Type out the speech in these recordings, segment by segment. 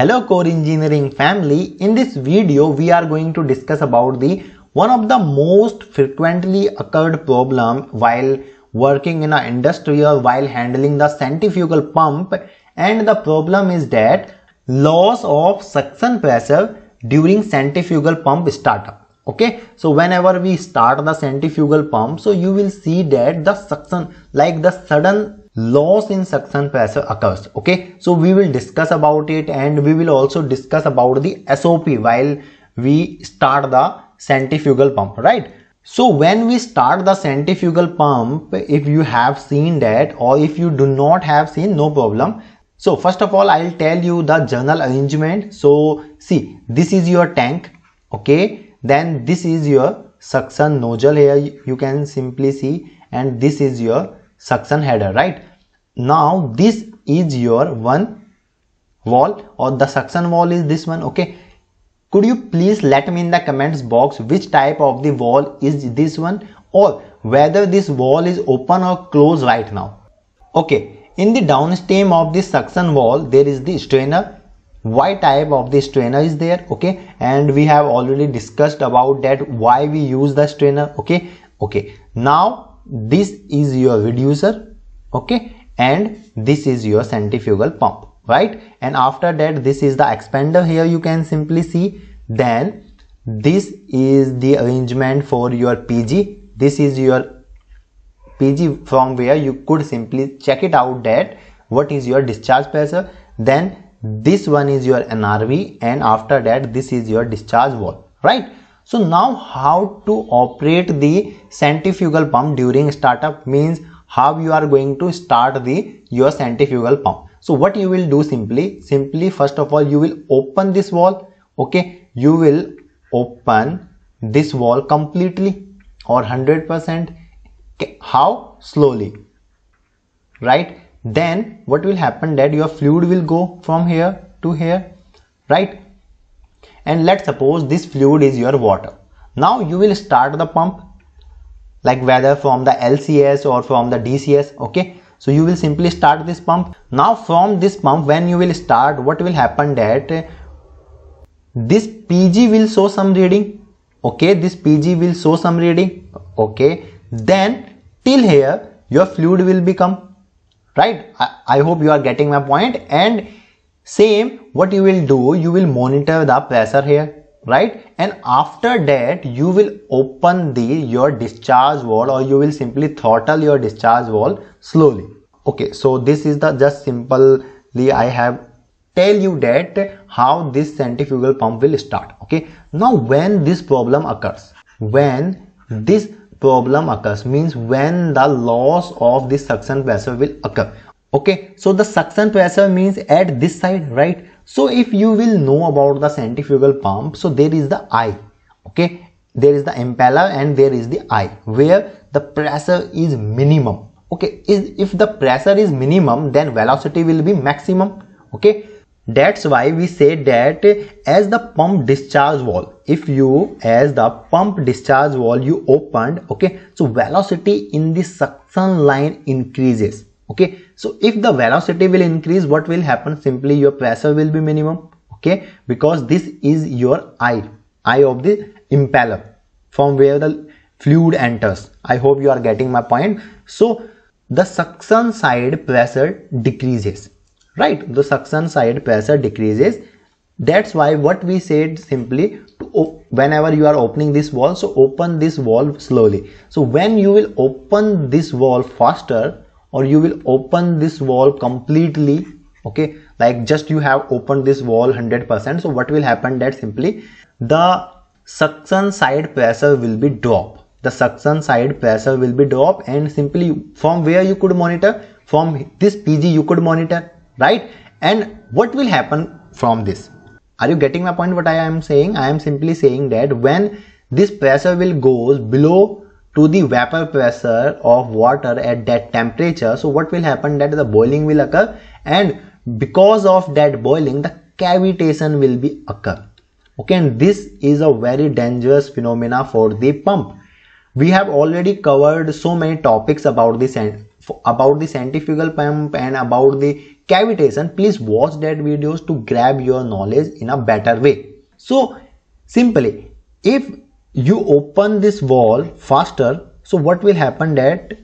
Hello Core Engineering family. In this video, we are going to discuss about the one of the most frequently occurred problem while working in an industry or while handling the centrifugal pump and the problem is that loss of suction pressure during centrifugal pump startup. Okay, so whenever we start the centrifugal pump, so you will see that the suction like the sudden loss in suction pressure occurs okay so we will discuss about it and we will also discuss about the sop while we start the centrifugal pump right so when we start the centrifugal pump if you have seen that or if you do not have seen no problem so first of all i'll tell you the journal arrangement so see this is your tank okay then this is your suction nozzle here you can simply see and this is your suction header right now this is your one wall or the suction wall is this one okay could you please let me in the comments box which type of the wall is this one or whether this wall is open or closed right now okay in the downstream of the suction wall there is the strainer why type of the strainer is there okay and we have already discussed about that why we use the strainer okay okay now this is your reducer okay and this is your centrifugal pump right and after that this is the expander here you can simply see then this is the arrangement for your pg this is your pg from where you could simply check it out that what is your discharge pressure then this one is your nrv and after that this is your discharge wall right so now how to operate the centrifugal pump during startup means how you are going to start the your centrifugal pump so what you will do simply simply first of all you will open this wall okay you will open this wall completely or 100% how slowly right then what will happen that your fluid will go from here to here right and let's suppose this fluid is your water now you will start the pump like whether from the LCS or from the DCS okay so you will simply start this pump now from this pump when you will start what will happen that this PG will show some reading okay this PG will show some reading okay then till here your fluid will become right I, I hope you are getting my point and same what you will do you will monitor the pressure here right and after that you will open the your discharge wall or you will simply throttle your discharge wall slowly okay so this is the just simply i have tell you that how this centrifugal pump will start okay now when this problem occurs when this problem occurs means when the loss of this suction pressure will occur okay so the suction pressure means at this side right so if you will know about the centrifugal pump so there is the eye okay there is the impeller and there is the eye where the pressure is minimum okay is if the pressure is minimum then velocity will be maximum okay that's why we say that as the pump discharge wall if you as the pump discharge wall you opened okay so velocity in the suction line increases okay so if the velocity will increase what will happen simply your pressure will be minimum okay because this is your eye eye of the impeller from where the fluid enters i hope you are getting my point so the suction side pressure decreases right the suction side pressure decreases that's why what we said simply whenever you are opening this wall so open this valve slowly so when you will open this valve faster or you will open this wall completely okay like just you have opened this wall 100% so what will happen that simply the suction side pressure will be drop the suction side pressure will be drop and simply from where you could monitor from this PG you could monitor right and what will happen from this are you getting my point what I am saying I am simply saying that when this pressure will goes below to the vapor pressure of water at that temperature so what will happen that the boiling will occur and because of that boiling the cavitation will be occur okay and this is a very dangerous phenomena for the pump we have already covered so many topics about this and about the centrifugal pump and about the cavitation please watch that videos to grab your knowledge in a better way so simply if you open this wall faster so what will happen that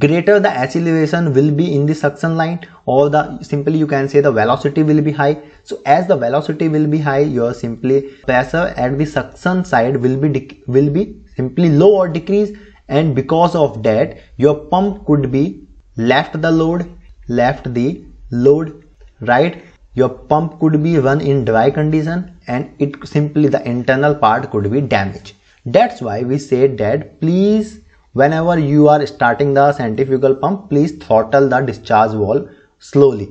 greater the acceleration will be in the suction line or the simply you can say the velocity will be high so as the velocity will be high your simply pressure at the suction side will be will be simply low or decrease and because of that your pump could be left the load left the load right your pump could be run in dry condition and it simply the internal part could be damaged that's why we say that please whenever you are starting the centrifugal pump please throttle the discharge valve slowly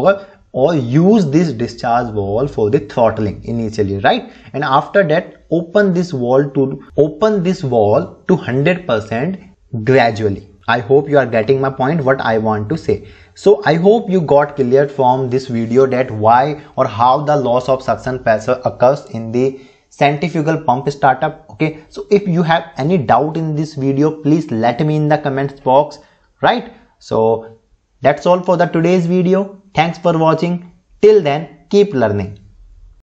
okay or use this discharge valve for the throttling initially right and after that open this valve to open this valve to 100 percent gradually I hope you are getting my point what I want to say. So I hope you got clear from this video that why or how the loss of suction pressure occurs in the centrifugal pump startup. Okay. So if you have any doubt in this video, please let me in the comments box. Right. So that's all for the today's video. Thanks for watching. Till then, keep learning.